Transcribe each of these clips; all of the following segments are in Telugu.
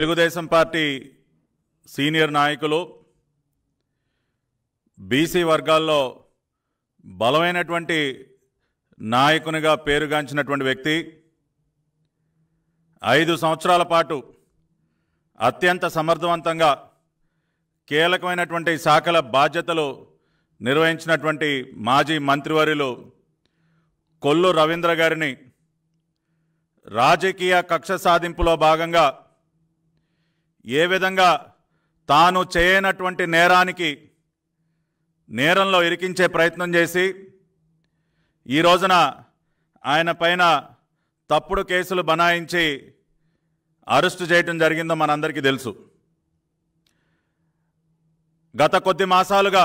తెలుగుదేశం పార్టీ సీనియర్ నాయకులు బీసీ వర్గాల్లో బలమైనటువంటి నాయకునిగా పేరుగాంచినటువంటి వ్యక్తి ఐదు సంవత్సరాల పాటు అత్యంత సమర్థవంతంగా కీలకమైనటువంటి శాఖల బాధ్యతలు నిర్వహించినటువంటి మాజీ మంత్రివర్యులు కొల్లు రవీంద్ర గారిని రాజకీయ కక్ష సాధింపులో భాగంగా ఏ విధంగా తాను చేయనటువంటి నేరానికి నేరంలో ఇరికించే ప్రయత్నం చేసి ఈ రోజున ఆయన పైన తప్పుడు కేసులు బనాయించి అరెస్టు చేయటం జరిగిందో మనందరికీ తెలుసు గత కొద్ది మాసాలుగా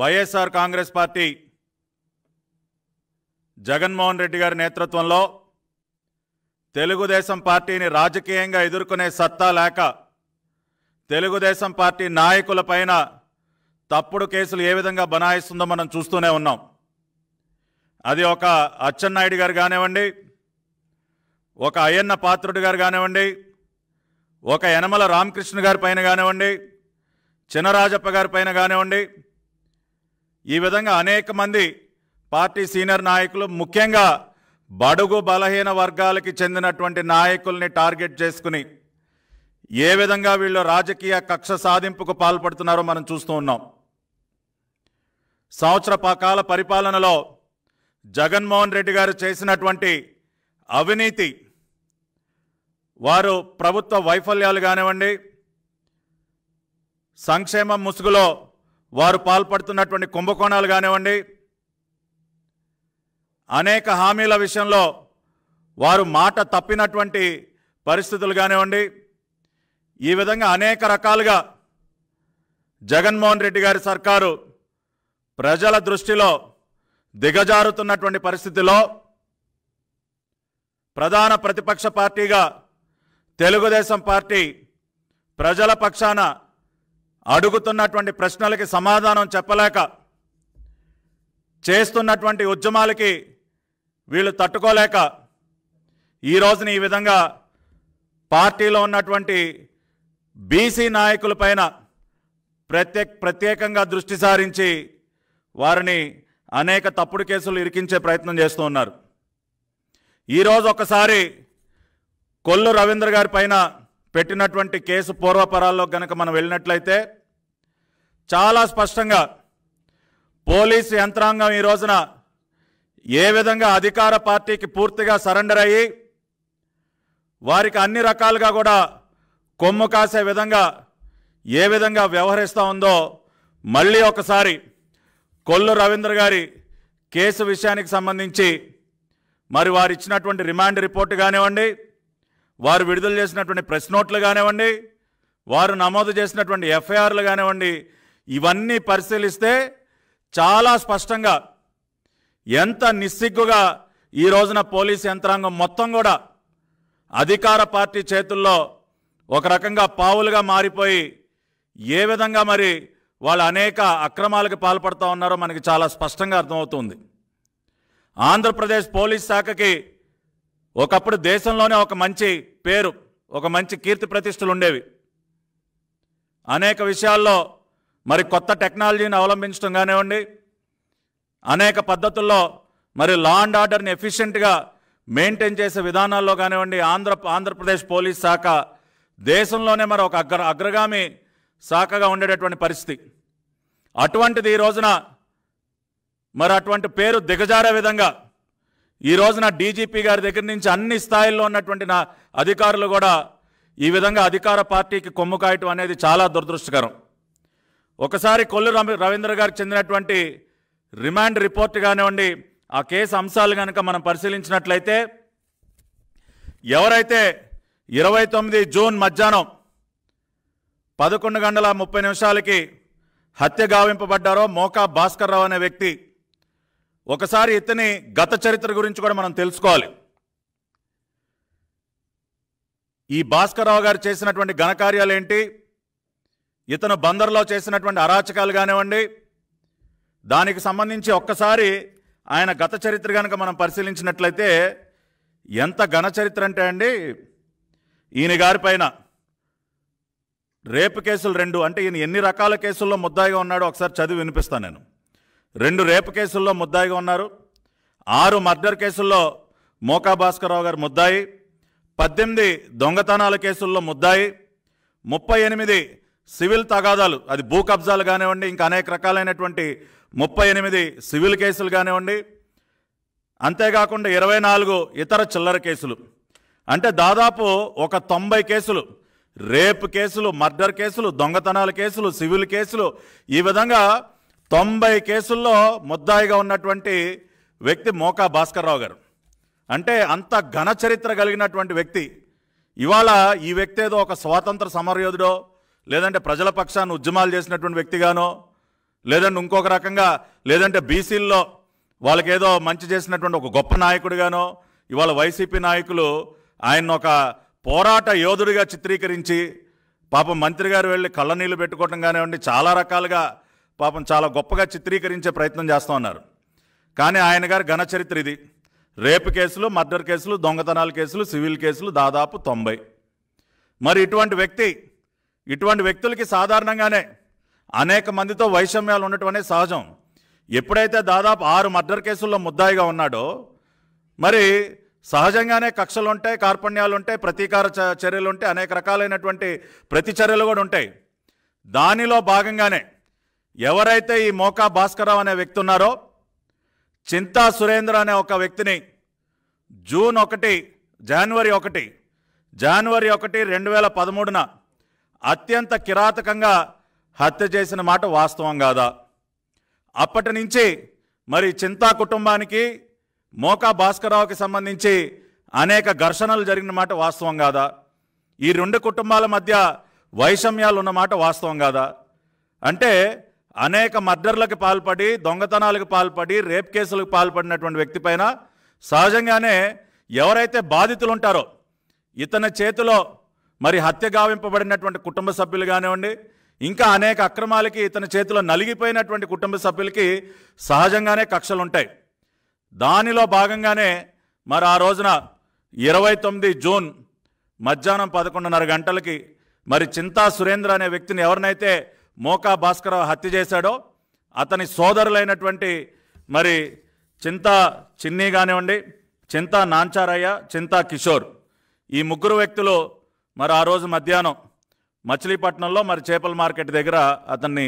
YSR Congress party Jaganmohan Reddy గారి నేతృత్వంలో తెలుగుదేశం పార్టీని రాజకీయంగా ఎదుర్కొనే సత్తా లేక తెలుగుదేశం పార్టీ నాయకులపైన తప్పుడు కేసులు ఏ విధంగా బనాయిస్తుందో మనం చూస్తూనే ఉన్నాం అది ఒక అచ్చెన్నాయుడు గారు కానివ్వండి ఒక అయ్యన్న పాత్రుడు గారు కానివ్వండి ఒక యనమల రామకృష్ణ గారి పైన కానివ్వండి చినరాజప్ప గారి పైన కానివ్వండి ఈ విధంగా అనేక మంది పార్టీ సీనియర్ నాయకులు ముఖ్యంగా బడుగు బలహీన వర్గాలకి చెందినటువంటి నాయకుల్ని టార్గెట్ చేసుకుని ఏ విధంగా వీళ్ళు రాజకీయ కక్ష సాధింపుకు పాల్పడుతున్నారో మనం చూస్తూ ఉన్నాం సంవత్సర కాల పరిపాలనలో జగన్మోహన్ రెడ్డి గారు చేసినటువంటి అవినీతి వారు ప్రభుత్వ వైఫల్యాలు కానివ్వండి సంక్షేమ ముసుగులో వారు పాల్పడుతున్నటువంటి కుంభకోణాలు కానివ్వండి అనేక హామీల విషయంలో వారు మాట తప్పినటువంటి పరిస్థితులు కానివ్వండి ఈ విధంగా అనేక రకాలుగా జగన్మోహన్ రెడ్డి గారి సర్కారు ప్రజల దృష్టిలో దిగజారుతున్నటువంటి పరిస్థితిలో ప్రధాన ప్రతిపక్ష పార్టీగా తెలుగుదేశం పార్టీ ప్రజల పక్షాన అడుగుతున్నటువంటి ప్రశ్నలకి సమాధానం చెప్పలేక చేస్తున్నటువంటి ఉద్యమాలకి వీళ్ళు తట్టుకోలేక ఈ రోజున ఈ విధంగా పార్టీలో ఉన్నటువంటి బీసీ నాయకులపైన ప్రత్యేక ప్రత్యేకంగా దృష్టి సారించి వారిని అనేక తప్పుడు కేసులు ఇరికించే ప్రయత్నం చేస్తూ ఉన్నారు ఈరోజు ఒకసారి కొల్లు రవీంద్ర గారి పైన పెట్టినటువంటి కేసు పూర్వపరాల్లో కనుక మనం వెళ్ళినట్లయితే చాలా స్పష్టంగా పోలీసు యంత్రాంగం ఈ రోజున ఏ విధంగా అధికార పార్టీకి పూర్తిగా సరెండర్ అయ్యి వారికి అన్ని రకాలుగా కూడా కొమ్ము కాసే విధంగా ఏ విధంగా వ్యవహరిస్తూ ఉందో మళ్ళీ ఒకసారి కొల్లు రవీంద్ర గారి కేసు విషయానికి సంబంధించి మరి వారు ఇచ్చినటువంటి రిమాండ్ రిపోర్టు కానివ్వండి వారు విడుదల చేసినటువంటి ప్రెస్ నోట్లు కానివ్వండి వారు నమోదు చేసినటువంటి ఎఫ్ఐఆర్లు కానివ్వండి ఇవన్నీ పరిశీలిస్తే చాలా స్పష్టంగా ఎంత నిస్సిగ్గుగా ఈ రోజున పోలీస్ యంత్రాంగం మొత్తం కూడా అధికార పార్టీ చేతుల్లో ఒక రకంగా పావులుగా మారిపోయి ఏ విధంగా మరి వాళ్ళు అనేక అక్రమాలకు పాల్పడుతూ ఉన్నారో మనకి చాలా స్పష్టంగా అర్థమవుతుంది ఆంధ్రప్రదేశ్ పోలీస్ శాఖకి ఒకప్పుడు దేశంలోనే ఒక మంచి పేరు ఒక మంచి కీర్తి ప్రతిష్టలు ఉండేవి అనేక విషయాల్లో మరి కొత్త టెక్నాలజీని అవలంబించడం కానివ్వండి అనేక పద్ధతుల్లో మరి లా అండ్ ఆర్డర్ని ఎఫిషియెంట్గా మెయింటైన్ చేసే విధానాల్లో కానివ్వండి ఆంధ్ర ఆంధ్రప్రదేశ్ పోలీస్ శాఖ దేశంలోనే మరి ఒక అగ్ర అగ్రగామి శాఖగా ఉండేటటువంటి పరిస్థితి అటువంటిది ఈ రోజున మరి అటువంటి పేరు దిగజారే విధంగా ఈ రోజున డీజీపీ గారి దగ్గర నుంచి అన్ని స్థాయిల్లో ఉన్నటువంటి నా అధికారులు కూడా ఈ విధంగా అధికార పార్టీకి కొమ్ము కాయటం అనేది చాలా దురదృష్టకరం ఒకసారి కొల్లు రవీంద్ర గారికి చెందినటువంటి రిమాండ్ రిపోర్ట్ కానివ్వండి ఆ కేసు అంశాలు కనుక మనం పరిశీలించినట్లయితే ఎవరైతే ఇరవై తొమ్మిది జూన్ మధ్యాహ్నం పదకొండు గంటల ముప్పై నిమిషాలకి హత్య గావింపబడ్డారో మోకా భాస్కర్ రావు అనే వ్యక్తి ఒకసారి ఇతని గత చరిత్ర గురించి కూడా మనం తెలుసుకోవాలి ఈ భాస్కర్ గారు చేసినటువంటి ఘనకార్యాలు ఏంటి ఇతను బందర్లో చేసినటువంటి అరాచకాలు కానివ్వండి దానికి సంబంధించి ఒక్కసారి ఆయన గత చరిత్ర కనుక మనం పరిశీలించినట్లయితే ఎంత ఘన చరిత్ర అంటే అండి ఈయన గారిపైన రేపు కేసులు రెండు అంటే ఈయన ఎన్ని రకాల కేసుల్లో ముద్దాయిగా ఉన్నాడో ఒకసారి చదివి వినిపిస్తాను నేను రెండు రేపు కేసుల్లో ముద్దాయిగా ఉన్నారు ఆరు మర్డర్ కేసుల్లో మోకా భాస్కరరావు గారు ముద్దాయి పద్దెనిమిది దొంగతనాల కేసుల్లో ముద్దాయి ముప్పై ఎనిమిది సివిల్ తగాదాలు అది భూ కబ్జాలు కానివ్వండి ఇంకా అనేక రకాలైనటువంటి ముప్పై ఎనిమిది సివిల్ కేసులు కానివ్వండి అంతేకాకుండా ఇరవై నాలుగు ఇతర చిల్లర కేసులు అంటే దాదాపు ఒక తొంభై కేసులు రేప్ కేసులు మర్డర్ కేసులు దొంగతనాల కేసులు సివిల్ కేసులు ఈ విధంగా తొంభై కేసుల్లో ముద్దాయిగా ఉన్నటువంటి వ్యక్తి మోకా భాస్కర్రావు గారు అంటే అంత ఘన చరిత్ర కలిగినటువంటి వ్యక్తి ఇవాళ ఈ వ్యక్తి ఏదో ఒక స్వాతంత్ర సమరయోధుడో లేదంటే ప్రజల పక్షాన్ని ఉద్యమాలు చేసినటువంటి వ్యక్తిగానో లేదంటే ఇంకొక రకంగా లేదంటే బీసీల్లో వాళ్ళకేదో మంచి చేసినటువంటి ఒక గొప్ప నాయకుడిగానో ఇవాళ వైసీపీ నాయకులు ఆయన ఒక పోరాట యోధుడిగా చిత్రీకరించి పాపం మంత్రి గారు వెళ్ళి కళ్ళనీళ్ళు పెట్టుకోవటం కానివ్వండి చాలా రకాలుగా పాపం చాలా గొప్పగా చిత్రీకరించే ప్రయత్నం చేస్తూ ఉన్నారు కానీ ఆయన గారి ఘనచరిత్ర ఇది రేపు కేసులు మర్డర్ కేసులు దొంగతనాల కేసులు సివిల్ కేసులు దాదాపు తొంభై మరి ఇటువంటి వ్యక్తి ఇటువంటి వ్యక్తులకి సాధారణంగానే అనేక మందితో వైషమ్యాలు ఉండటం అనేది సహజం ఎప్పుడైతే దాదాపు ఆరు మర్డర్ కేసుల్లో ముద్దాయిగా ఉన్నాడో మరి సహజంగానే కక్షలు ఉంటాయి కార్పణ్యాలు ఉంటాయి ప్రతీకార చర్యలు ఉంటాయి అనేక రకాలైనటువంటి ప్రతి చర్యలు కూడా ఉంటాయి దానిలో భాగంగానే ఎవరైతే ఈ మోకా భాస్కరరావు అనే వ్యక్తి ఉన్నారో చింతా సురేంద్ర అనే ఒక వ్యక్తిని జూన్ ఒకటి జనవరి ఒకటి జనవరి ఒకటి రెండు వేల పదమూడున అత్యంత కిరాతకంగా హత్య చేసిన మాట వాస్తవం కాదా అప్పటి నుంచి మరి చింతా కుటుంబానికి మోకా భాస్కరరావుకి సంబంధించి అనేక ఘర్షణలు జరిగిన మాట వాస్తవం కాదా ఈ రెండు కుటుంబాల మధ్య వైషమ్యాలు ఉన్నమాట వాస్తవం కాదా అంటే అనేక మర్డర్లకు పాల్పడి దొంగతనాలకు పాల్పడి రేప్ కేసులకు పాల్పడినటువంటి వ్యక్తి పైన సహజంగానే ఎవరైతే బాధితులు ఉంటారో ఇతని చేతిలో మరి హత్య గావింపబడినటువంటి కుటుంబ సభ్యులు కానివ్వండి ఇంకా అనేక అక్రమాలకి ఇతని చేతిలో నలిగిపోయినటువంటి కుటుంబ సభ్యులకి సహజంగానే కక్షలుంటాయి దానిలో భాగంగానే మరి ఆ రోజున ఇరవై తొమ్మిది జూన్ మధ్యాహ్నం పదకొండున్నర గంటలకి మరి చింతా సురేంద్ర అనే వ్యక్తిని ఎవరినైతే మోకా భాస్కర్ హత్య చేశాడో అతని సోదరులైనటువంటి మరి చింతా చిన్ని కానివ్వండి చింతా నాంచారయ్య చింతా కిషోర్ ఈ ముగ్గురు వ్యక్తులు మరి ఆ రోజు మధ్యాహ్నం మచిలీపట్నంలో మరి చేపల మార్కెట్ దగ్గర అతన్ని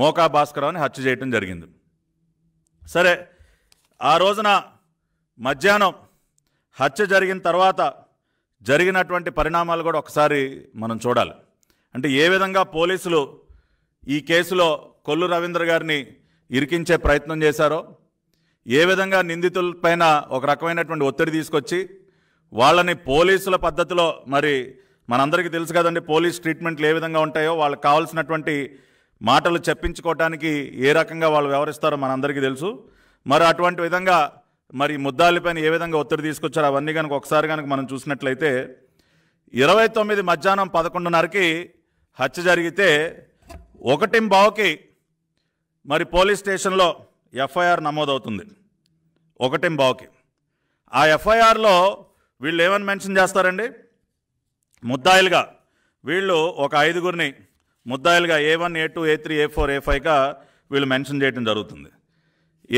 మోకా అని హత్య చేయటం జరిగింది సరే ఆ రోజున మధ్యాహ్నం హత్య జరిగిన తర్వాత జరిగినటువంటి పరిణామాలు కూడా ఒకసారి మనం చూడాలి అంటే ఏ విధంగా పోలీసులు ఈ కేసులో కొల్లు రవీంద్ర గారిని ఇరికించే ప్రయత్నం చేశారో ఏ విధంగా నిందితులపైన ఒక రకమైనటువంటి ఒత్తిడి తీసుకొచ్చి వాళ్ళని పోలీసుల పద్ధతిలో మరి మనందరికీ తెలుసు కదండి పోలీస్ ట్రీట్మెంట్లు ఏ విధంగా ఉంటాయో వాళ్ళకి కావాల్సినటువంటి మాటలు చెప్పించుకోవటానికి ఏ రకంగా వాళ్ళు వ్యవహరిస్తారో మనందరికీ తెలుసు మరి అటువంటి విధంగా మరి ముద్దాలిపైన ఏ విధంగా ఒత్తిడి తీసుకొచ్చారు అవన్నీ కనుక ఒకసారి కనుక మనం చూసినట్లయితే ఇరవై తొమ్మిది మధ్యాహ్నం పదకొండున్నరకి హత్య జరిగితే ఒకటి బావకి మరి పోలీస్ స్టేషన్లో ఎఫ్ఐఆర్ నమోదవుతుంది ఒకటి బావకి ఆ ఎఫ్ఐఆర్లో వీళ్ళు ఏమని మెన్షన్ చేస్తారండి ముద్దాయిలుగా వీళ్ళు ఒక ఐదుగురిని ముద్దాయిలుగా A one A two A three A four A ఫైవ్గా వీళ్ళు మెన్షన్ చేయడం జరుగుతుంది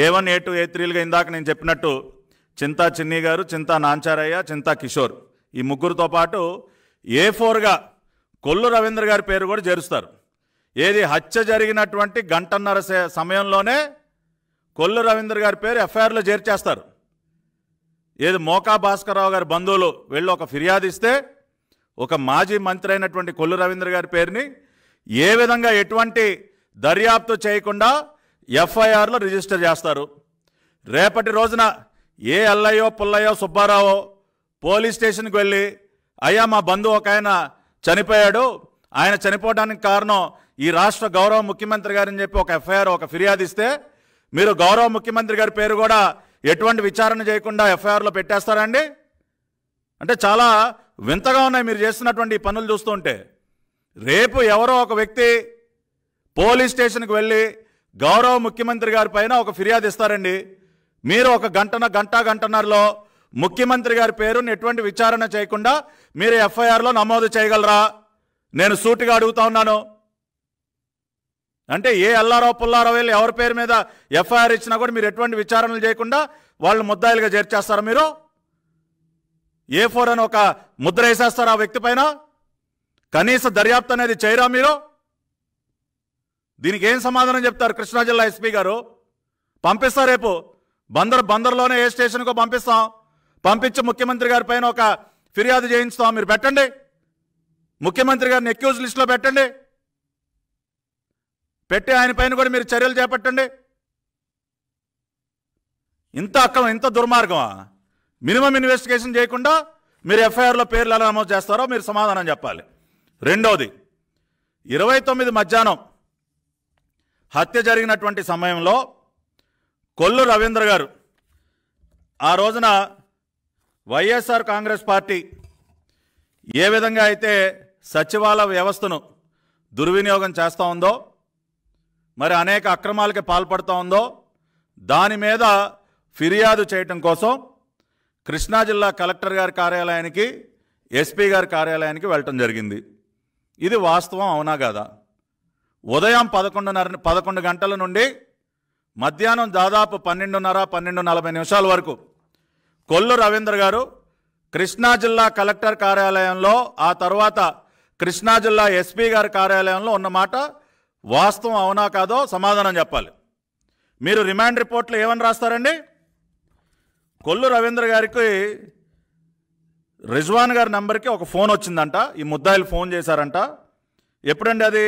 ఏ వన్ ఏ టూ ఏ త్రీలుగా ఇందాక నేను చెప్పినట్టు చింతా చిన్ని గారు చింతా నాంచారయ్య చింతా కిషోర్ ఈ ముగ్గురితో పాటు ఏ ఫోర్గా కొల్లు రవీంద్ర గారి పేరు కూడా చేరుస్తారు ఏది హత్య జరిగినటువంటి గంటన్నర సమయంలోనే కొల్లు రవీంద్ర గారి పేరు ఎఫ్ఐఆర్లో చేర్చేస్తారు ఏది మోకా భాస్కర్రావు గారి బంధువులు వెళ్ళి ఒక ఫిర్యాదు ఇస్తే ఒక మాజీ మంత్రి అయినటువంటి కొల్లు రవీంద్ర గారి పేరుని ఏ విధంగా ఎటువంటి దర్యాప్తు చేయకుండా ఎఫ్ఐఆర్లో రిజిస్టర్ చేస్తారు రేపటి రోజున ఏ ఎల్ఐయో పుల్లయ్యో సుబ్బారావో పోలీస్ స్టేషన్కి వెళ్ళి అయ్యా మా బంధువు ఒక ఆయన చనిపోయాడు ఆయన చనిపోవడానికి కారణం ఈ రాష్ట్ర గౌరవ ముఖ్యమంత్రి గారని చెప్పి ఒక ఎఫ్ఐఆర్ ఒక ఫిర్యాదు ఇస్తే మీరు గౌరవ ముఖ్యమంత్రి గారి పేరు కూడా ఎటువంటి విచారణ చేయకుండా ఎఫ్ఐఆర్లో పెట్టేస్తారండి అంటే చాలా వింతగా ఉన్నాయి మీరు చేస్తున్నటువంటి పనులు చూస్తుంటే రేపు ఎవరో ఒక వ్యక్తి పోలీస్ స్టేషన్కి వెళ్ళి గౌరవ ముఖ్యమంత్రి గారి పైన ఒక ఫిర్యాదు ఇస్తారండి మీరు ఒక గంటన గంట గంటన్నరలో ముఖ్యమంత్రి గారి పేరును ఎటువంటి విచారణ చేయకుండా మీరు ఎఫ్ఐఆర్లో నమోదు చేయగలరా నేను సూటిగా అడుగుతా ఉన్నాను అంటే ఏ అల్లారో పుల్లారో వెళ్ళి ఎవరి పేరు మీద ఎఫ్ఐఆర్ ఇచ్చినా కూడా మీరు ఎటువంటి విచారణలు చేయకుండా వాళ్ళు ముద్దాయిలుగా చేర్చేస్తారా మీరు ఏ ఫోర్ అని ఒక ముద్ర వేసేస్తారు ఆ వ్యక్తి పైన కనీస దర్యాప్తు అనేది చేయరా మీరు దీనికి ఏం సమాధానం చెప్తారు కృష్ణా జిల్లా ఎస్పీ గారు పంపిస్తా రేపు బందర్ బందర్లోనే ఏ స్టేషన్కో పంపిస్తాం పంపించి ముఖ్యమంత్రి గారి పైన ఒక ఫిర్యాదు చేయించుతాం మీరు పెట్టండి ముఖ్యమంత్రి గారిని ఎక్యూజ్ లిస్ట్లో పెట్టండి పెట్టి ఆయన పైన కూడా మీరు చర్యలు చేపట్టండి ఇంత అక్కడ ఇంత దుర్మార్గమా మినిమం ఇన్వెస్టిగేషన్ చేయకుండా మీరు ఎఫ్ఐఆర్లో పేర్లు ఎలా నమోదు చేస్తారో మీరు సమాధానం చెప్పాలి రెండవది ఇరవై తొమ్మిది మధ్యాహ్నం హత్య జరిగినటువంటి సమయంలో కొల్లు రవీంద్ర గారు ఆ రోజున వైఎస్ఆర్ కాంగ్రెస్ పార్టీ ఏ విధంగా అయితే సచివాలయ వ్యవస్థను దుర్వినియోగం చేస్తూ ఉందో మరి అనేక అక్రమాలకి పాల్పడుతూ ఉందో దాని మీద ఫిర్యాదు చేయటం కోసం కృష్ణా జిల్లా కలెక్టర్ గారి కార్యాలయానికి ఎస్పీ గారి కార్యాలయానికి వెళ్ళటం జరిగింది ఇది వాస్తవం అవునా కాదా ఉదయం పదకొండున్నర పదకొండు గంటల నుండి మధ్యాహ్నం దాదాపు పన్నెండున్నర పన్నెండు నలభై నిమిషాల వరకు కొల్లు రవీంద్ర గారు కృష్ణా జిల్లా కలెక్టర్ కార్యాలయంలో ఆ తర్వాత కృష్ణా జిల్లా ఎస్పీ గారి కార్యాలయంలో ఉన్నమాట వాస్తవం అవునా కాదో సమాధానం చెప్పాలి మీరు రిమాండ్ రిపోర్ట్లో ఏమని రాస్తారండి కొల్లు రవీంద్ర గారికి రిజ్వాన్ గారి నెంబర్కి ఒక ఫోన్ వచ్చిందంట ఈ ముద్దాయిలు ఫోన్ చేశారంట ఎప్పుడండి అది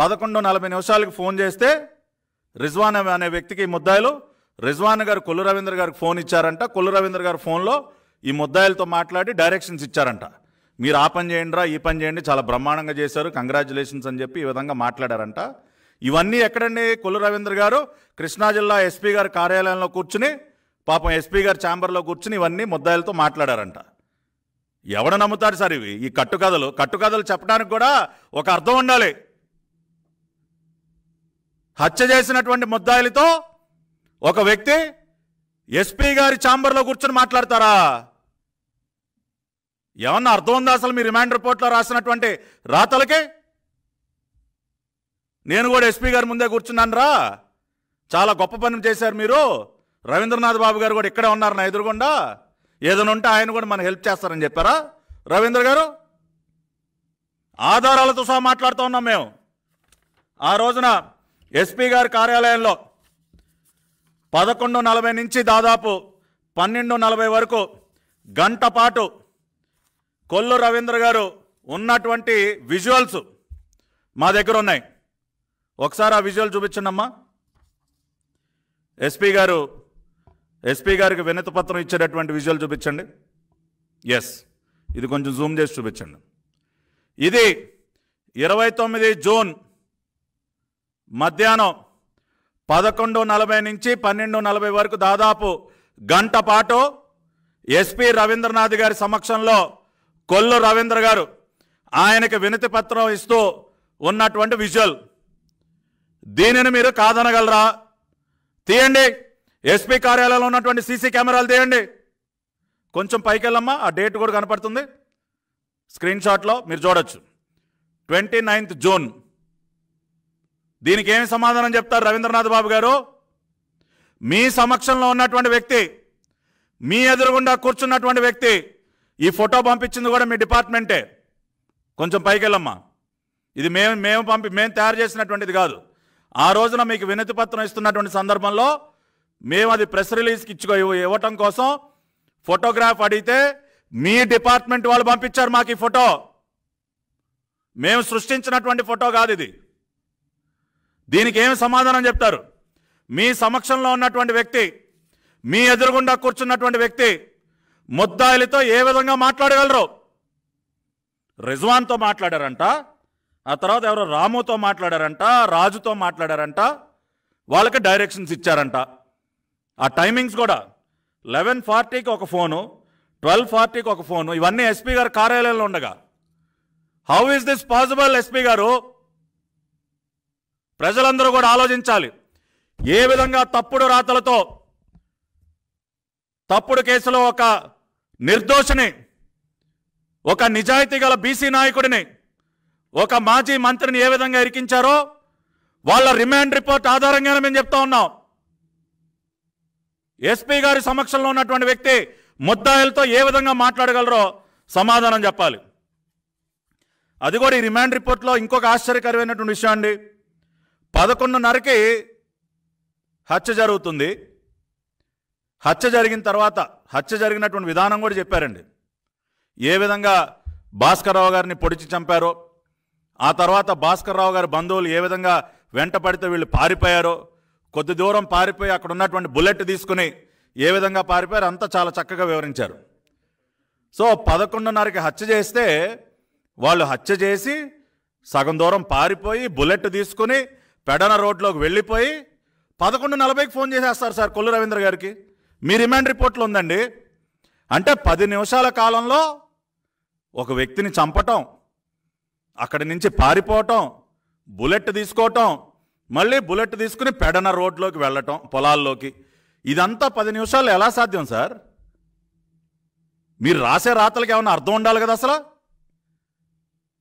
పదకొండు నలభై నిమిషాలకి ఫోన్ చేస్తే రిజ్వాన్ అనే వ్యక్తికి ఈ ముద్దాయిలు రిజ్వాన్ గారు కొల్లు రవీంద్ర గారికి ఫోన్ ఇచ్చారంట కొల్లు రవీంద్ర గారు ఫోన్లో ఈ ముద్దాయిలతో మాట్లాడి డైరెక్షన్స్ ఇచ్చారంట మీరు ఆ పని చేయండిరా ఈ పని చేయండి చాలా బ్రహ్మాండంగా చేశారు కంగ్రాచులేషన్స్ అని చెప్పి ఈ విధంగా మాట్లాడారంట ఇవన్నీ ఎక్కడండి కొల్లు రవీంద్ర గారు కృష్ణా జిల్లా ఎస్పీ గారి కార్యాలయంలో కూర్చుని పాపం ఎస్పీ గారు ఛాంబర్లో కూర్చుని ఇవన్నీ ముద్దాయిలతో మాట్లాడారంట ఎవడ నమ్ముతారు సార్ ఇవి ఈ కట్టుకథలు కట్టుకథలు చెప్పడానికి కూడా ఒక అర్థం ఉండాలి హత్య చేసినటువంటి ముద్దాయిలతో ఒక వ్యక్తి ఎస్పీ గారి ఛాంబర్లో కూర్చొని మాట్లాడతారా ఏమన్నా అర్థం ఉందా అసలు మీ రిమాండ్ రిపోర్ట్లో రాసినటువంటి రాతలకే నేను కూడా ఎస్పీ గారి ముందే కూర్చున్నాను రా చాలా గొప్ప పని చేశారు మీరు రవీంద్రనాథ్ బాబు గారు కూడా ఇక్కడే ఉన్నారు నా ఎదురుగుండా ఏదైనా ఉంటే ఆయన కూడా మనం హెల్ప్ చేస్తారని చెప్పారా రవీంద్ర గారు ఆధారాలతో సహా మాట్లాడుతూ ఉన్నాం మేము ఆ రోజున ఎస్పీ గారి కార్యాలయంలో పదకొండు నలభై నుంచి దాదాపు పన్నెండు నలభై వరకు గంట పాటు కొల్లు రవీంద్ర గారు ఉన్నటువంటి విజువల్స్ మా దగ్గర ఉన్నాయి ఒకసారి ఆ విజువల్ చూపించండమ్మా ఎస్పీ గారు ఎస్పీ గారికి వినతి పత్రం ఇచ్చేటటువంటి విజువల్ చూపించండి ఎస్ ఇది కొంచెం జూమ్ చేసి చూపించండి ఇది ఇరవై తొమ్మిది జూన్ మధ్యాహ్నం పదకొండు నలభై నుంచి పన్నెండు నలభై వరకు దాదాపు గంట పాటు ఎస్పీ రవీంద్రనాథ్ గారి సమక్షంలో కొల్లు రవీంద్ర గారు ఆయనకి వినతి పత్రం ఇస్తూ ఉన్నటువంటి విజువల్ దీనిని మీరు కాదనగలరా తీయండి ఎస్పీ కార్యాలయంలో ఉన్నటువంటి సీసీ కెమెరాలు తీయండి కొంచెం పైకి వెళ్ళమ్మా ఆ డేట్ కూడా కనపడుతుంది స్క్రీన్ షాట్లో మీరు చూడొచ్చు ట్వంటీ నైన్త్ జూన్ దీనికి ఏమి సమాధానం చెప్తారు రవీంద్రనాథ్ బాబు గారు మీ సమక్షంలో ఉన్నటువంటి వ్యక్తి మీ ఎదురుగుండా కూర్చున్నటువంటి వ్యక్తి ఈ ఫోటో పంపించింది కూడా మీ డిపార్ట్మెంటే కొంచెం పైకి వెళ్ళమ్మా ఇది మేము మేము పంపి మేము తయారు చేసినటువంటిది కాదు ఆ రోజున మీకు వినతి పత్రం ఇస్తున్నటువంటి సందర్భంలో మేము అది ప్రెస్ రిలీజ్కి ఇచ్చుకో ఇవ్వటం కోసం ఫోటోగ్రాఫ్ అడిగితే మీ డిపార్ట్మెంట్ వాళ్ళు పంపించారు మాకు ఈ ఫోటో మేము సృష్టించినటువంటి ఫోటో కాదు ఇది దీనికి ఏమి సమాధానం చెప్తారు మీ సమక్షంలో ఉన్నటువంటి వ్యక్తి మీ ఎదురుగుండా కూర్చున్నటువంటి వ్యక్తి ముద్దాయిలతో ఏ విధంగా మాట్లాడగలరు రిజ్వాన్తో మాట్లాడారంట ఆ తర్వాత ఎవరో రాముతో మాట్లాడారంట రాజుతో మాట్లాడారంట వాళ్ళకి డైరెక్షన్స్ ఇచ్చారంట ఆ టైమింగ్స్ కూడా లెవెన్ ఫార్టీకి ఒక ఫోను ట్వెల్వ్ ఫార్టీకి ఒక ఫోను ఇవన్నీ ఎస్పీ గారు కార్యాలయంలో ఉండగా how is this possible SP గారు ప్రజలందరూ కూడా ఆలోచించాలి ఏ విధంగా తప్పుడు రాతలతో తప్పుడు కేసులో ఒక నిర్దోషిని ఒక నిజాయితీ గల బీసీ నాయకుడిని ఒక మాజీ మంత్రిని ఏ విధంగా ఇరికించారో వాళ్ళ రిమాండ్ రిపోర్ట్ ఆధారంగానే మేము చెప్తా ఉన్నాం ఎస్పీ గారి సమక్షంలో ఉన్నటువంటి వ్యక్తి ముద్దాయిలతో ఏ విధంగా మాట్లాడగలరో సమాధానం చెప్పాలి అది కూడా ఈ రిమాండ్ రిపోర్ట్లో ఇంకొక ఆశ్చర్యకరమైనటువంటి విషయం అండి పదకొండున్నరకి హత్య జరుగుతుంది హత్య జరిగిన తర్వాత హత్య జరిగినటువంటి విధానం కూడా చెప్పారండి ఏ విధంగా భాస్కర్రావు గారిని పొడిచి చంపారో ఆ తర్వాత భాస్కర్రావు గారి బంధువులు ఏ విధంగా వెంట పడితే వీళ్ళు పారిపోయారో కొద్ది దూరం పారిపోయి అక్కడ ఉన్నటువంటి బుల్లెట్ తీసుకుని ఏ విధంగా పారిపోయారు అంతా చాలా చక్కగా వివరించారు సో పదకొండున్నరకి హత్య చేస్తే వాళ్ళు హత్య చేసి సగం దూరం పారిపోయి బుల్లెట్ తీసుకుని పెడన రోడ్లోకి వెళ్ళిపోయి పదకొండు నలభైకి ఫోన్ చేసేస్తారు సార్ కొల్లు రవీంద్ర గారికి మీ రిమాండ్ రిపోర్ట్లు ఉందండి అంటే పది నిమిషాల కాలంలో ఒక వ్యక్తిని చంపటం అక్కడి నుంచి పారిపోవటం బుల్లెట్ తీసుకోవటం మళ్ళీ బుల్లెట్ తీసుకుని పెడన రోడ్లోకి వెళ్ళటం పొలాల్లోకి ఇదంతా పది నిమిషాలు ఎలా సాధ్యం సార్ మీరు రాసే రాతలకు ఏమైనా అర్థం ఉండాలి కదా అసలు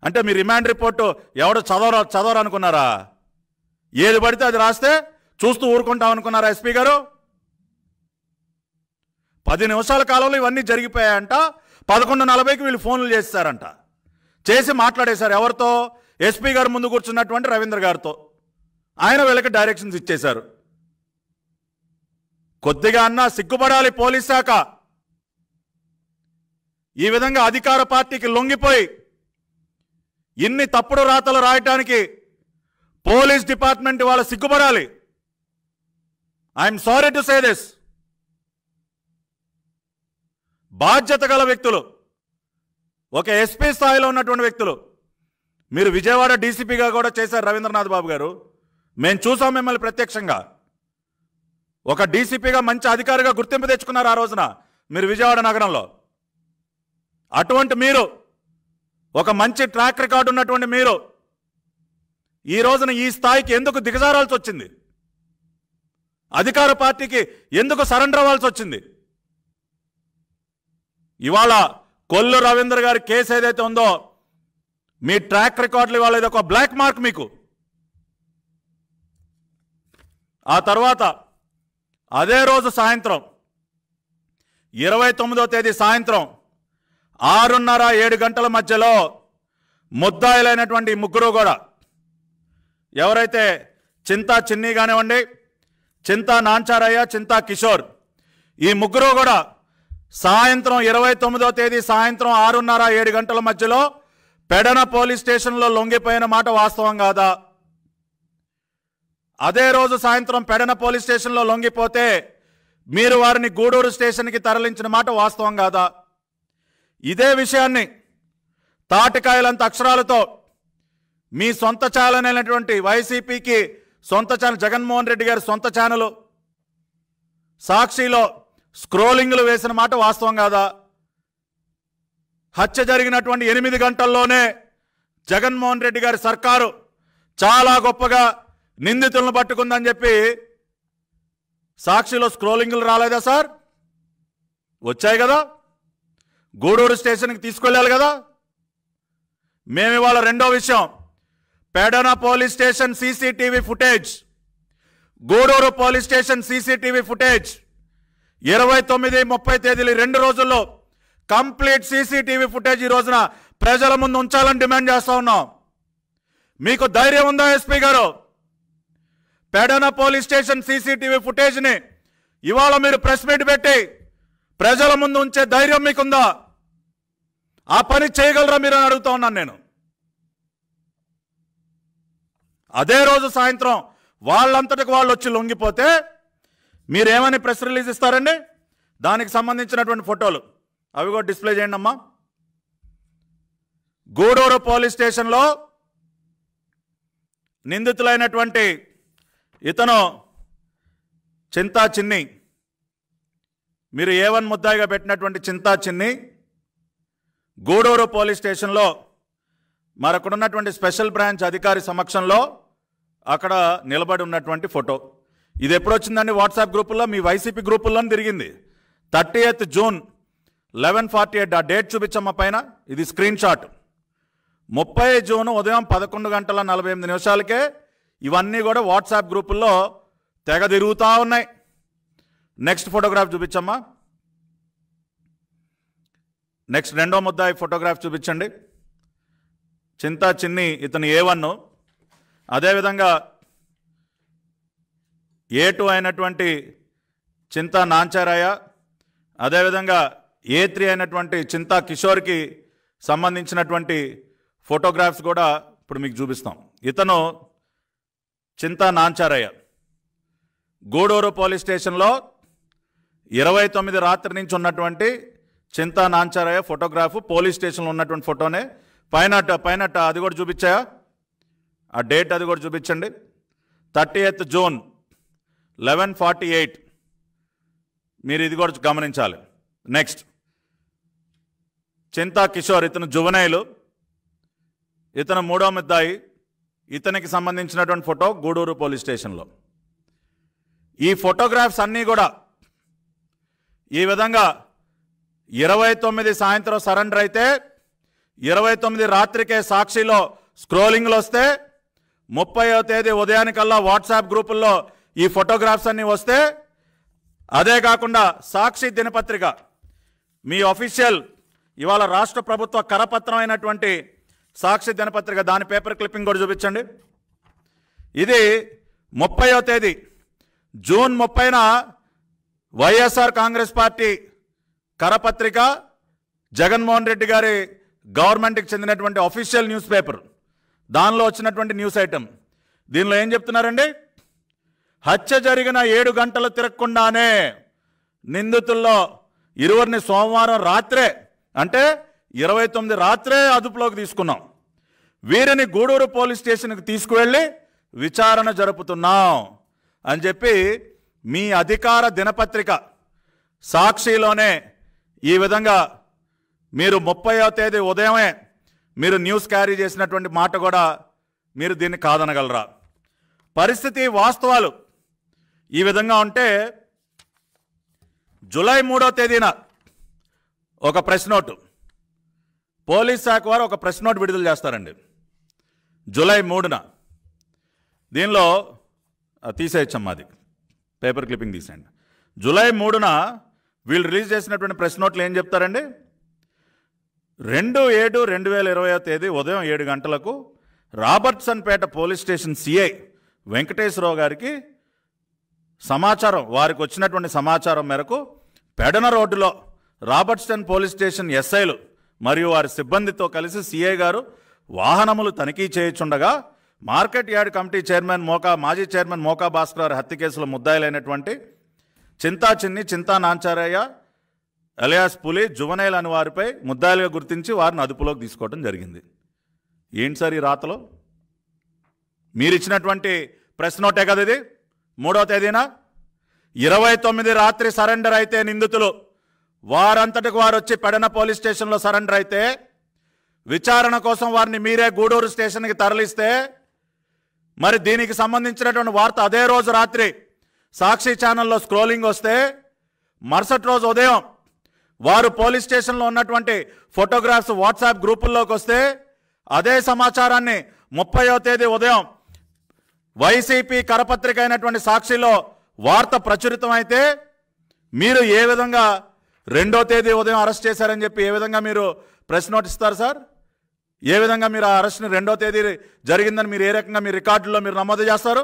అంటే మీ రిమాండ్ రిపోర్టు ఎవడో చదవరా చదవరు అనుకున్నారా ఏది పడితే అది రాస్తే చూస్తూ ఊరుకుంటాం అనుకున్నారా ఎస్పీ గారు పది నిమిషాల కాలంలో ఇవన్నీ జరిగిపోయాయంట పదకొండు నలభైకి వీళ్ళు ఫోన్లు చేస్తారంట చేసి మాట్లాడేశారు ఎవరితో ఎస్పీ గారు ముందు కూర్చున్నటువంటి రవీంద్ర గారితో ఆయన వీళ్ళకి డైరెక్షన్స్ ఇచ్చేశారు కొద్దిగా అన్నా సిగ్గుపడాలి పోలీస్ శాఖ ఈ విధంగా అధికార పార్టీకి లొంగిపోయి ఇన్ని తప్పుడు రాతలు రాయటానికి పోలీస్ డిపార్ట్మెంట్ వాళ్ళు సిగ్గుపడాలి I'm sorry to say this బాధ్యత గల వ్యక్తులు ఒక ఎస్పీ స్థాయిలో ఉన్నటువంటి వ్యక్తులు మీరు విజయవాడ డీసీపీగా కూడా చేశారు రవీంద్రనాథ్ బాబు గారు మేము చూసాం మిమ్మల్ని ప్రత్యక్షంగా ఒక డీసీపీగా మంచి అధికారిగా గుర్తింపు తెచ్చుకున్నారు ఆ రోజున మీరు విజయవాడ నగరంలో అటువంటి మీరు ఒక మంచి ట్రాక్ రికార్డు ఉన్నటువంటి మీరు ఈ రోజున ఈ స్థాయికి ఎందుకు దిగజారాల్సి వచ్చింది అధికార పార్టీకి ఎందుకు సరెండర్ అవ్వాల్సి వచ్చింది ఇవాళ కొల్లు రవీంద్ర గారి కేసు ఏదైతే ఉందో మీ ట్రాక్ రికార్డులు ఇవాళ ఇది ఒక బ్లాక్ మార్క్ మీకు ఆ తర్వాత అదే రోజు సాయంత్రం ఇరవై తొమ్మిదో తేదీ సాయంత్రం ఆరున్నర ఏడు గంటల మధ్యలో ముద్దాయిలైనటువంటి ముగ్గురు కూడా ఎవరైతే చింతా చిన్ని కానివ్వండి చింతా నాంచారయ్య చింతా కిషోర్ ఈ ముగ్గురు కూడా సాయంత్రం ఇరవై తొమ్మిదో తేదీ సాయంత్రం ఆరున్నర ఏడు గంటల మధ్యలో పెడన పోలీస్ స్టేషన్లో లొంగిపోయిన మాట వాస్తవం కాదా అదే రోజు సాయంత్రం పెడన పోలీస్ స్టేషన్లో లొంగిపోతే మీరు వారిని గూడూరు స్టేషన్కి తరలించిన మాట వాస్తవం కాదా ఇదే విషయాన్ని తాటికాయలంత అక్షరాలతో మీ సొంత ఛానల్ అయినటువంటి వైసీపీకి సొంత ఛానల్ జగన్మోహన్ రెడ్డి గారి సొంత ఛానల్ సాక్షిలో స్క్రోలింగ్లు వేసిన మాట వాస్తవం కాదా హత్య జరిగినటువంటి ఎనిమిది గంటల్లోనే జగన్మోహన్ రెడ్డి గారి సర్కారు చాలా గొప్పగా నిందితులను పట్టుకుందని చెప్పి సాక్షిలో స్క్రోలింగ్లు రాలేదా సార్ వచ్చాయి కదా గూడూరు స్టేషన్కి తీసుకెళ్ళాలి కదా మేము ఇవాళ రెండో విషయం Pedana police station CCTV footage Guduru police station CCTV footage ఇరవై తొమ్మిది ముప్పై తేదీలు రెండు రోజుల్లో కంప్లీట్ సీసీటీవీ ఫుటేజ్ ఈ రోజున ప్రజల ముందు ఉంచాలని డిమాండ్ చేస్తూ ఉన్నాం మీకు ధైర్యం ఉందా ఎస్పీ గారు పెడన పోలీస్ స్టేషన్ సీసీటీవీ ఫుటేజ్ని ఇవాళ మీరు ప్రెస్ మీట్ పెట్టి ప్రజల ముందు ఉంచే ధైర్యం మీకుందా ఆ పని చేయగలరా మీరు అని అడుగుతా ఉన్నాను నేను అదే రోజు సాయంత్రం వాళ్ళంతటికి వాళ్ళు వచ్చి లొంగిపోతే మీరేమని ప్రెస్ రిలీజ్ ఇస్తారండి దానికి సంబంధించినటువంటి ఫోటోలు అవి కూడా డిస్ప్లే చేయండి అమ్మా గూడూరు పోలీస్ స్టేషన్లో నిందితులైనటువంటి ఇతను చింతా చిన్ని మీరు ఏవన్ ముద్దాయిగా పెట్టినటువంటి చింతా చిన్ని గూడూరు పోలీస్ స్టేషన్లో మరొకడున్నటువంటి స్పెషల్ బ్రాంచ్ అధికారి సమక్షంలో అక్కడ నిలబడి ఉన్నటువంటి ఫోటో ఇది ఎప్పుడొచ్చిందండి వాట్సాప్ గ్రూపుల్లో మీ వైసీపీ గ్రూపుల్లో తిరిగింది thirty eighth June eleven forty eight ఆ డేట్ చూపించమ్మ పైన ఇది స్క్రీన్ షాట్ ముప్పై జూన్ ఉదయం పదకొండు గంటల నలభై ఎనిమిది నిమిషాలకే ఇవన్నీ కూడా వాట్సాప్ గ్రూపుల్లో తెగ తిరుగుతూ ఉన్నాయి నెక్స్ట్ ఫోటోగ్రాఫ్ చూపించమ్మా నెక్స్ట్ రెండో ముద్దాయి ఫోటోగ్రాఫ్ చూపించండి చింతా చిన్ని ఇతను ఏ వన్ అదేవిధంగా ఏ టూ అయినటువంటి చింతా నాంచారాయ అదేవిధంగా ఏ త్రీ అయినటువంటి చింతా కిషోర్కి సంబంధించినటువంటి ఫోటోగ్రాఫ్స్ కూడా ఇప్పుడు మీకు చూపిస్తాం ఇతను చింతా నాంచారయ్య గూడూరు పోలీస్ స్టేషన్లో ఇరవై తొమ్మిది రాత్రి నుంచి ఉన్నటువంటి చింతా నాంచారయ్య ఫోటోగ్రాఫ్ పోలీస్ స్టేషన్లో ఉన్నటువంటి ఫోటోనే పైన పైన అది కూడా చూపించాయా ఆ డేట్ అది కూడా చూపించండి thirty eighth June eleven forty eight మీరు ఇది కూడా గమనించాలి నెక్స్ట్ చింతా కిషోర్ ఇతను జువనైలు ఇతను మూడో ముద్దాయి ఇతనికి సంబంధించినటువంటి ఫోటో గూడూరు పోలీస్ స్టేషన్లో ఈ ఫోటోగ్రాఫ్స్ అన్నీ కూడా ఈ విధంగా ఇరవై తొమ్మిది సాయంత్రం సరెండర్ అయితే ఇరవై తొమ్మిది రాత్రికే సాక్షిలో స్క్రోలింగ్లు వస్తే ముప్పైవ తేదీ ఉదయానికల్లా వాట్సాప్ గ్రూపుల్లో ఈ ఫోటోగ్రాఫ్స్ అన్నీ వస్తే అదే కాకుండా సాక్షి దినపత్రిక మీ అఫీషియల్ ఇవాళ రాష్ట్ర ప్రభుత్వ కరపత్రం అయినటువంటి సాక్షి దినపత్రిక దాని పేపర్ క్లిప్పింగ్ కూడా చూపించండి ఇది ముప్పయో తేదీ జూన్ ముప్పైన వైఎస్ఆర్ కాంగ్రెస్ పార్టీ కరపత్రిక జగన్మోహన్ రెడ్డి గారి గవర్నమెంట్కి చెందినటువంటి అఫీషియల్ న్యూస్ పేపర్ దానిలో వచ్చినటువంటి న్యూస్ ఐటెం దీనిలో ఏం చెప్తున్నారండి హత్య జరిగిన ఏడు గంటలు తిరగకుండానే నిందితుల్లో ఇరువురిని సోమవారం రాత్రే అంటే ఇరవై తొమ్మిది రాత్రే అదుపులోకి తీసుకున్నాం వీరిని గూడూరు పోలీస్ స్టేషన్కి తీసుకువెళ్ళి విచారణ జరుపుతున్నాం అని చెప్పి మీ అధికార దినపత్రిక సాక్షిలోనే ఈ విధంగా మీరు ముప్పై తేదీ ఉదయమే మీరు న్యూస్ క్యారీ చేసినటువంటి మాట కూడా మీరు దీన్ని కాదనగలరా పరిస్థితి వాస్తవాలు ఈ విధంగా ఉంటే జూలై మూడో తేదీన ఒక ప్రెస్ నోటు పోలీస్ శాఖ వారు ఒక ప్రెస్ నోట్ విడుదల చేస్తారండి జూలై మూడున దీనిలో తీసేయచ్చమ్మ అది పేపర్ క్లిప్పింగ్ తీసేయండి జూలై మూడున వీళ్ళు రిలీజ్ చేసినటువంటి ప్రెస్ నోట్లు ఏం చెప్తారండి రెండు ఏడు రెండు వేల ఇరవయో తేదీ ఉదయం ఏడు గంటలకు Robertsonpet police station CI Venkateswararao గారికి సమాచారం వారికి వచ్చినటువంటి సమాచారం మేరకు పెడన రోడ్డులో రాబర్ట్సన్ పోలీస్ స్టేషన్ ఎస్ఐలు మరియు వారి సిబ్బందితో కలిసి సీఏ గారు వాహనములు తనిఖీ చేయుచుండగా market yard committee chairman Moka మాజీ చైర్మన్ మోకా భాస్కర్ హత్య కేసులో ముద్దాయిలైనటువంటి చింతా చిన్ని చింతా నాంచారయ్య అలియాస్ పులి జువనైల్ అని వారిపై ముద్దాయిలుగా గుర్తించి వారిని అదుపులోకి తీసుకోవడం జరిగింది ఏంటి సార్ ఈ రాతలో మీరు ఇచ్చినటువంటి ప్రెస్ నోటే కదా ఇది మూడో తేదీన ఇరవై తొమ్మిది రాత్రి సరెండర్ అయితే నిందితులు వారంతటికి వారు వచ్చి పెడన పోలీస్ స్టేషన్లో సరెండర్ అయితే విచారణ కోసం వారిని మీరే గూడూరు స్టేషన్కి తరలిస్తే మరి దీనికి సంబంధించినటువంటి వార్త అదే రోజు రాత్రి సాక్షి ఛానల్లో స్క్రోలింగ్ వస్తే మరుసటి రోజు ఉదయం వారు పోలీస్ స్టేషన్లో ఉన్నటువంటి ఫోటోగ్రాఫ్స్ వాట్సాప్ గ్రూపుల్లోకి వస్తే అదే సమాచారాన్ని ముప్పయో తేదీ ఉదయం వైసీపీ కరపత్రిక అయినటువంటి సాక్షిలో వార్త ప్రచురితమైతే మీరు ఏ విధంగా రెండో తేదీ ఉదయం అరెస్ట్ చేశారని చెప్పి ఏ విధంగా మీరు ప్రెస్ నోట్ ఇస్తారు సార్ ఏ విధంగా మీరు ఆ అరెస్ట్ని రెండో తేదీ జరిగిందని మీరు ఏ రకంగా మీ రికార్డుల్లో మీరు నమోదు చేస్తారు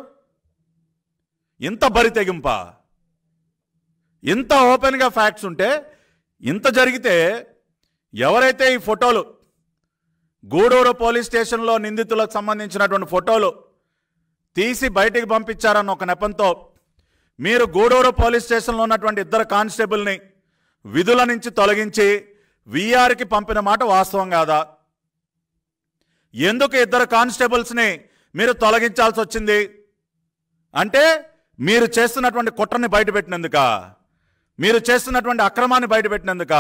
ఇంత బరి తెగింప ఇంత ఓపెన్గా ఫ్యాక్ట్స్ ఉంటే ఇంత జరిగితే ఎవరైతే ఈ ఫోటోలు గూడూరు పోలీస్ స్టేషన్లో నిందితులకు సంబంధించినటువంటి ఫోటోలు తీసి బయటికి పంపించారన్న ఒక నెపంతో మీరు గూడూరు పోలీస్ స్టేషన్లో ఉన్నటువంటి ఇద్దరు కానిస్టేబుల్ని విధుల నుంచి తొలగించి వీఆర్కి పంపిన మాట వాస్తవం కాదా ఎందుకు ఇద్దరు కానిస్టేబుల్స్ని మీరు తొలగించాల్సి వచ్చింది అంటే మీరు చేస్తున్నటువంటి కుట్రని బయటపెట్టినందుక మీరు చేస్తున్నటువంటి అక్రమాన్ని బయటపెట్టినందుక